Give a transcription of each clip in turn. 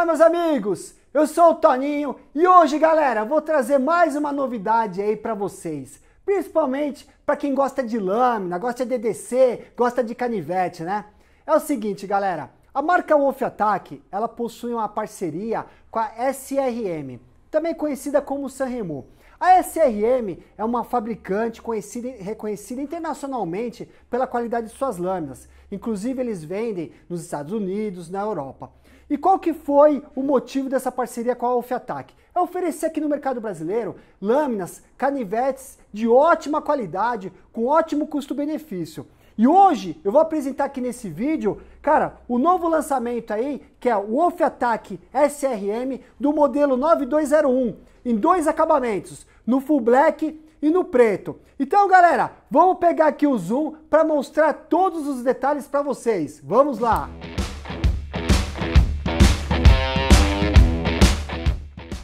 Olá, meus amigos! Eu sou o Toninho e hoje, galera, vou trazer mais uma novidade aí para vocês. Principalmente para quem gosta de lâmina, gosta de ddc, gosta de canivete, né? É o seguinte, galera, a marca Wolf Attack, ela possui uma parceria com a SRM, também conhecida como Sanremo. A SRM é uma fabricante conhecida, reconhecida internacionalmente pela qualidade de suas lâminas. Inclusive, eles vendem nos Estados Unidos, na Europa. E qual que foi o motivo dessa parceria com a Alfiatac? É oferecer aqui no mercado brasileiro lâminas, canivetes de ótima qualidade, com ótimo custo-benefício. E hoje eu vou apresentar aqui nesse vídeo, cara, o novo lançamento aí, que é o Wolf Attack SRM do modelo 9201, em dois acabamentos, no full black e no preto. Então, galera, vamos pegar aqui o zoom para mostrar todos os detalhes para vocês. Vamos lá.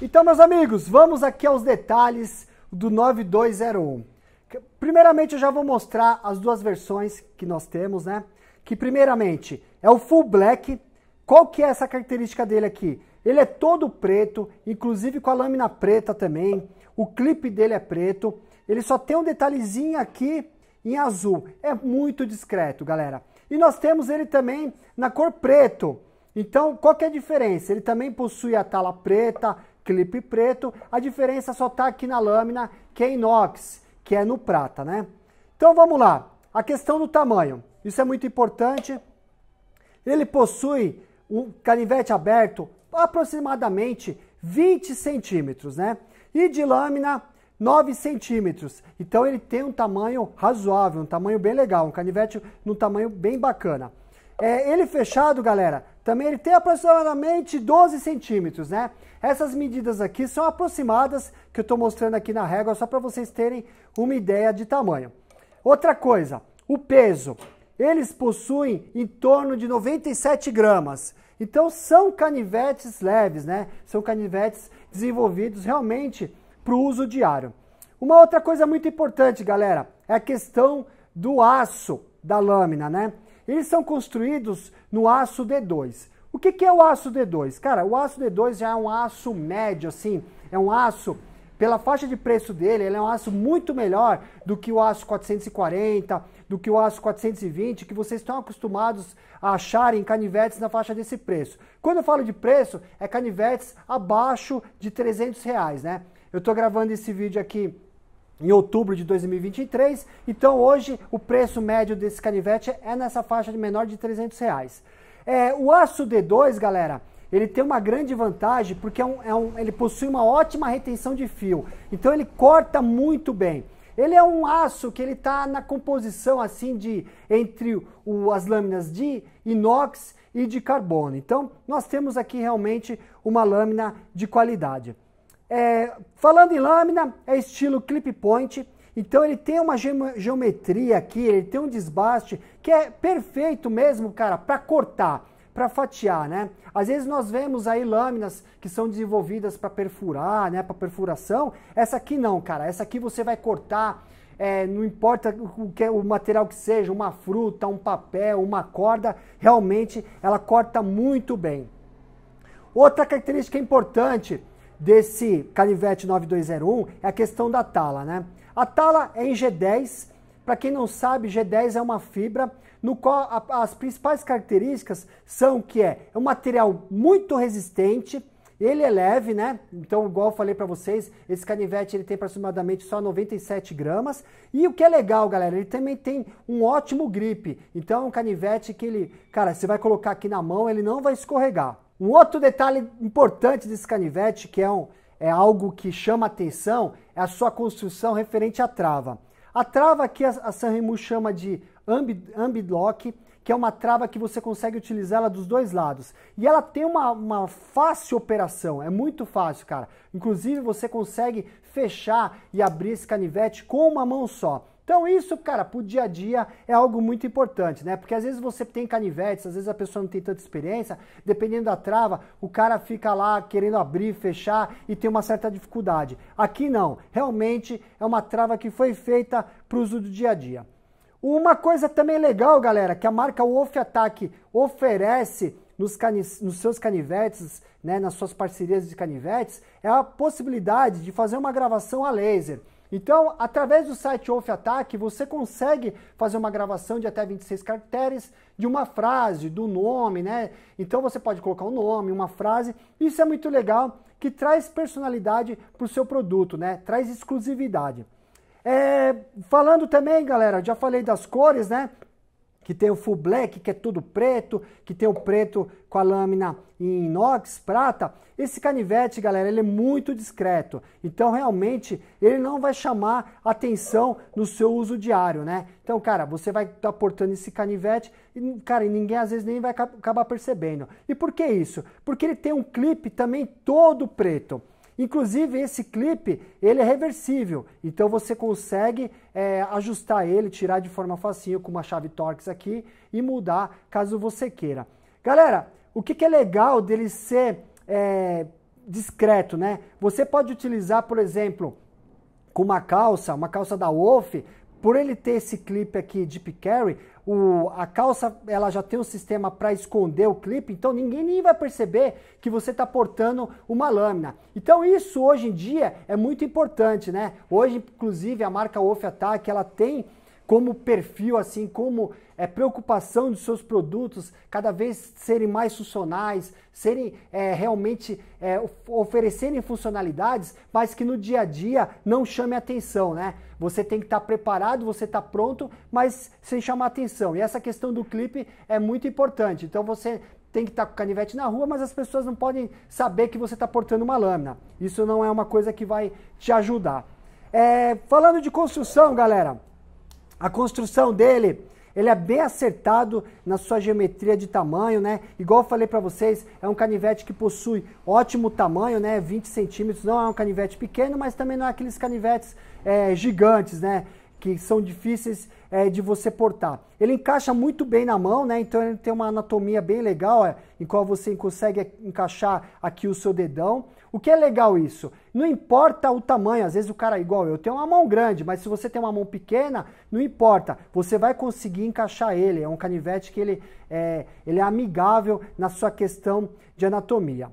Então, meus amigos, vamos aqui aos detalhes do 9201. Primeiramente, eu já vou mostrar as duas versões que nós temos, né? Que primeiramente é o full black. Qual que é essa característica dele aqui? Ele é todo preto, inclusive com a lâmina preta também. O clipe dele é preto. Ele só tem um detalhezinho aqui em azul. É muito discreto, galera. E nós temos ele também na cor preto. Então, qual que é a diferença? Ele também possui a tala preta, clipe preto. A diferença só está aqui na lâmina, que é inox que é no prata, né? Então vamos lá. A questão do tamanho. Isso é muito importante. Ele possui um canivete aberto aproximadamente 20 centímetros, né? E de lâmina 9 centímetros. Então ele tem um tamanho razoável, um tamanho bem legal, um canivete no tamanho bem bacana. É, ele fechado, galera, também ele tem aproximadamente 12 centímetros, né? Essas medidas aqui são aproximadas, que eu estou mostrando aqui na régua, só para vocês terem uma ideia de tamanho. Outra coisa, o peso. Eles possuem em torno de 97 gramas. Então são canivetes leves, né? São canivetes desenvolvidos realmente para o uso diário. Uma outra coisa muito importante, galera, é a questão do aço da lâmina, né? Eles são construídos no aço D2. O que, que é o aço D2? Cara, o aço D2 já é um aço médio, assim, é um aço pela faixa de preço dele, ele é um aço muito melhor do que o aço 440, do que o aço 420, que vocês estão acostumados a achar em canivetes na faixa desse preço. Quando eu falo de preço, é canivetes abaixo de 300 reais, né? Eu estou gravando esse vídeo aqui em outubro de 2023. Então hoje o preço médio desse canivete é nessa faixa de menor de 300 reais. É, o aço D2, galera, ele tem uma grande vantagem porque é um, é um, ele possui uma ótima retenção de fio. Então ele corta muito bem. Ele é um aço que ele está na composição assim de entre o, as lâminas de inox e de carbono. Então nós temos aqui realmente uma lâmina de qualidade. É, falando em lâmina, é estilo clip point. Então ele tem uma geometria aqui, ele tem um desbaste que é perfeito mesmo, cara, para cortar, para fatiar, né? Às vezes nós vemos aí lâminas que são desenvolvidas para perfurar, né, para perfuração. Essa aqui não, cara. Essa aqui você vai cortar, é, não importa o que é, o material que seja, uma fruta, um papel, uma corda, realmente ela corta muito bem. Outra característica importante, desse canivete 9201 é a questão da tala, né? A tala é em G10. Para quem não sabe, G10 é uma fibra no qual a, as principais características são que é, é um material muito resistente, ele é leve, né? Então, igual eu falei para vocês, esse canivete ele tem aproximadamente só 97 gramas. E o que é legal, galera, ele também tem um ótimo grip. Então, é um canivete que ele, cara, você vai colocar aqui na mão, ele não vai escorregar. Um outro detalhe importante desse canivete, que é, um, é algo que chama atenção, é a sua construção referente à trava. A trava que a, a Sanremo chama de ambi, que é uma trava que você consegue utilizar ela dos dois lados. E ela tem uma, uma fácil operação, é muito fácil, cara. Inclusive você consegue fechar e abrir esse canivete com uma mão só. Então isso, cara, pro dia a dia é algo muito importante, né? Porque às vezes você tem canivetes, às vezes a pessoa não tem tanta experiência, dependendo da trava, o cara fica lá querendo abrir, fechar e tem uma certa dificuldade. Aqui não, realmente é uma trava que foi feita para o uso do dia a dia. Uma coisa também legal, galera, que a marca Wolf Attack oferece nos, nos, seus canivetes, né, nas suas parcerias de canivetes, é a possibilidade de fazer uma gravação a laser. Então, através do site Off Attack, você consegue fazer uma gravação de até 26 caracteres de uma frase, do nome, né? Então você pode colocar um nome, uma frase. Isso é muito legal, que traz personalidade para o seu produto, né? Traz exclusividade. É, falando também, galera, já falei das cores, né? que tem o full black, que é tudo preto, que tem o preto com a lâmina em inox, prata. Esse canivete, galera, ele é muito discreto. Então, realmente, ele não vai chamar atenção no seu uso diário, né? Então, cara, você vai estar tá portando esse canivete e, cara, ninguém às vezes nem vai acabar percebendo. E por que isso? Porque ele tem um clipe também todo preto. Inclusive esse clipe ele é reversível, então você consegue é, ajustar ele, tirar de forma fácil com uma chave Torx aqui e mudar caso você queira. Galera, o que, que é legal dele ser é, discreto, né? Você pode utilizar, por exemplo, com uma calça, uma calça da Wolf, por ele ter esse clipe aqui de carry, o, a calça ela já tem um sistema para esconder o clipe, então ninguém nem vai perceber que você está portando uma lâmina. Então isso hoje em dia é muito importante, né? Hoje, inclusive, a marca Wolf Attack ela tem como perfil, assim como é, preocupação dos seus produtos cada vez serem mais funcionais, serem é, realmente é, oferecerem funcionalidades, mas que no dia a dia não chame atenção, né? Você tem que estar tá preparado, você está pronto, mas sem chamar atenção. E essa questão do clipe é muito importante. Então você tem que estar tá com canivete na rua, mas as pessoas não podem saber que você está portando uma lâmina. Isso não é uma coisa que vai te ajudar. É, falando de construção, galera, a construção dele ele é bem acertado na sua geometria de tamanho, né? Igual eu falei para vocês, é um canivete que possui ótimo tamanho, né? 20 centímetros, não é um canivete pequeno, mas também não é aqueles canivetes é, gigantes, né? que são difíceis é, de você portar. Ele encaixa muito bem na mão, né? Então ele tem uma anatomia bem legal, é, em qual você consegue encaixar aqui o seu dedão. O que é legal isso? Não importa o tamanho, às vezes o cara é igual eu, tem uma mão grande, mas se você tem uma mão pequena, não importa, você vai conseguir encaixar ele. É um canivete que ele é, ele é amigável na sua questão de anatomia.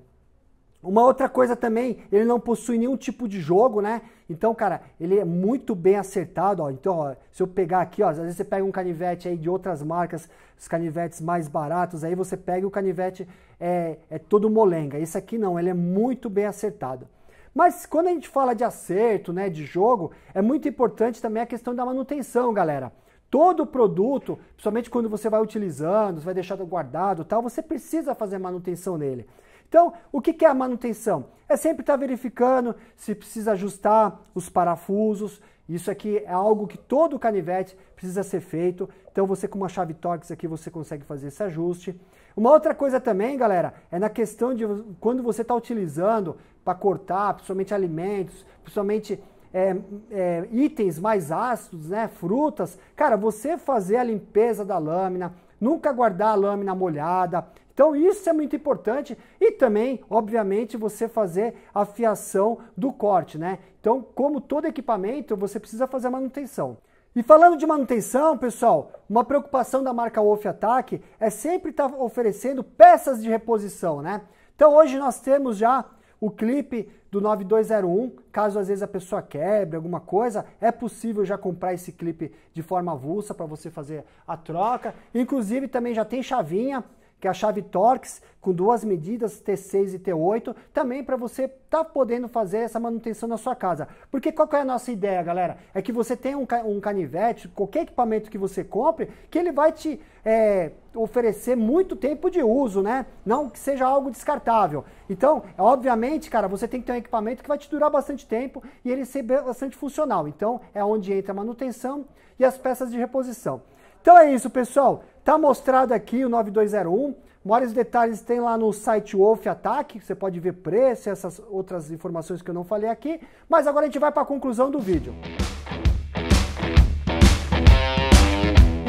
Uma outra coisa também, ele não possui nenhum tipo de jogo, né? Então, cara, ele é muito bem acertado, ó. Então, ó, se eu pegar aqui, ó, às vezes você pega um canivete aí de outras marcas, os canivetes mais baratos, aí você pega o canivete é, é todo molenga. Esse aqui não, ele é muito bem acertado. Mas quando a gente fala de acerto, né, de jogo, é muito importante também a questão da manutenção, galera. Todo produto, principalmente quando você vai utilizando, você vai deixar guardado, tal, você precisa fazer manutenção nele. Então, o que é a manutenção? É sempre estar tá verificando se precisa ajustar os parafusos. Isso aqui é algo que todo canivete precisa ser feito. Então, você com uma chave Torx aqui, você consegue fazer esse ajuste. Uma outra coisa também, galera, é na questão de quando você está utilizando para cortar, principalmente alimentos, principalmente é, é, itens mais ácidos, né, frutas, cara, você fazer a limpeza da lâmina, nunca guardar a lâmina molhada. Então isso é muito importante e também, obviamente, você fazer a fiação do corte, né? Então, como todo equipamento, você precisa fazer a manutenção. E falando de manutenção, pessoal, uma preocupação da marca Wolf Attack é sempre estar tá oferecendo peças de reposição, né? Então hoje nós temos já o clipe do 9201, caso às vezes a pessoa quebre alguma coisa, é possível já comprar esse clipe de forma avulsa para você fazer a troca. Inclusive também já tem chavinha que é a chave Torx, com duas medidas, T6 e T8, também para você estar tá podendo fazer essa manutenção na sua casa. Porque qual é a nossa ideia, galera? É que você tem um, um canivete, qualquer equipamento que você compre, que ele vai te é, oferecer muito tempo de uso, né? Não que seja algo descartável. Então, obviamente, cara, você tem que ter um equipamento que vai te durar bastante tempo e ele ser bastante funcional. Então, é onde entra a manutenção e as peças de reposição. Então é isso, pessoal. Tá mostrado aqui o 9201. Maiores detalhes tem lá no site Wolf Attack, você pode ver preço, essas outras informações que eu não falei aqui. Mas agora a gente vai para a conclusão do vídeo.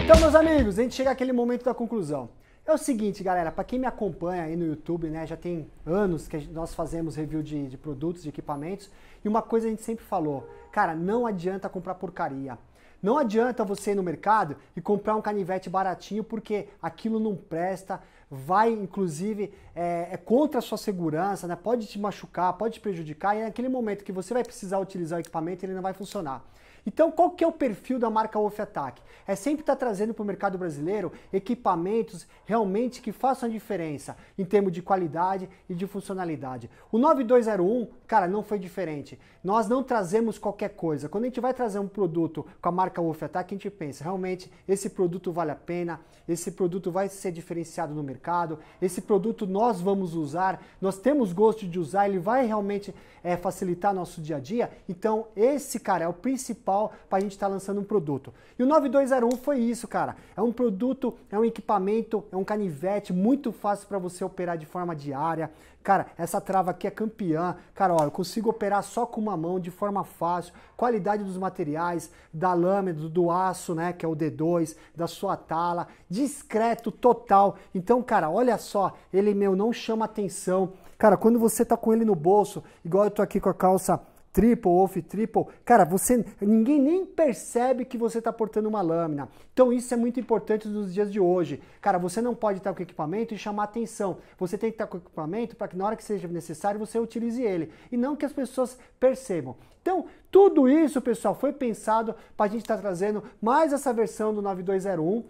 Então, meus amigos, a gente chega àquele momento da conclusão. É o seguinte, galera, para quem me acompanha aí no YouTube, né, já tem anos que nós fazemos review de, de produtos, de equipamentos, e uma coisa a gente sempre falou, cara, não adianta comprar porcaria. Não adianta você ir no mercado e comprar um canivete baratinho porque aquilo não presta, vai inclusive é, é contra a sua segurança, né? pode te machucar, pode te prejudicar e naquele momento que você vai precisar utilizar o equipamento ele não vai funcionar. Então, qual que é o perfil da marca Wolf Attack? É sempre estar tá trazendo para o mercado brasileiro equipamentos realmente que façam a diferença em termos de qualidade e de funcionalidade. O 9201, cara, não foi diferente. Nós não trazemos qualquer coisa. Quando a gente vai trazer um produto com a marca Wolf Attack, a gente pensa, realmente, esse produto vale a pena, esse produto vai ser diferenciado no mercado, esse produto nós vamos usar, nós temos gosto de usar, ele vai realmente é, facilitar nosso dia a dia. Então, esse, cara, é o principal para a gente estar tá lançando um produto. E o 9201 foi isso, cara. É um produto, é um equipamento, é um canivete muito fácil para você operar de forma diária. Cara, essa trava aqui é campeã. Cara, ó, eu consigo operar só com uma mão, de forma fácil. Qualidade dos materiais, da lâmina, do, do aço, né, que é o D2, da sua tala. Discreto, total. Então, cara, olha só, ele, meu, não chama atenção. Cara, quando você tá com ele no bolso, igual eu tô aqui com a calça triple, off triple. Cara, você ninguém nem percebe que você está portando uma lâmina. Então isso é muito importante nos dias de hoje. Cara, você não pode estar com equipamento e chamar atenção. Você tem que estar com equipamento para que na hora que seja necessário você utilize ele e não que as pessoas percebam. Então, tudo isso, pessoal, foi pensado para a gente estar tá trazendo mais essa versão do 9201,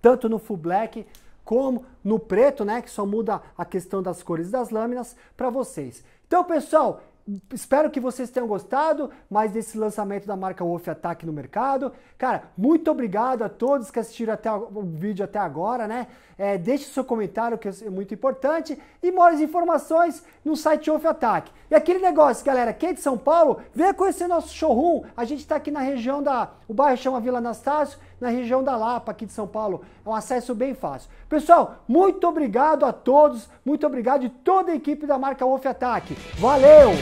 tanto no full black como no preto, né, que só muda a questão das cores das lâminas para vocês. Então, pessoal, Espero que vocês tenham gostado mais desse lançamento da marca Wolf Attack no mercado. Cara, muito obrigado a todos que assistiram até o vídeo até agora, né? É, deixe seu comentário que é muito importante e mais informações no site Wolf Attack. E aquele negócio, galera, quem é de São Paulo, venha conhecer nosso showroom. A gente está aqui na região da, o bairro chama Vila Anastácio na região da Lapa, aqui de São Paulo. É um acesso bem fácil. Pessoal, muito obrigado a todos, muito obrigado de toda a equipe da marca Wolf Ataque. Valeu!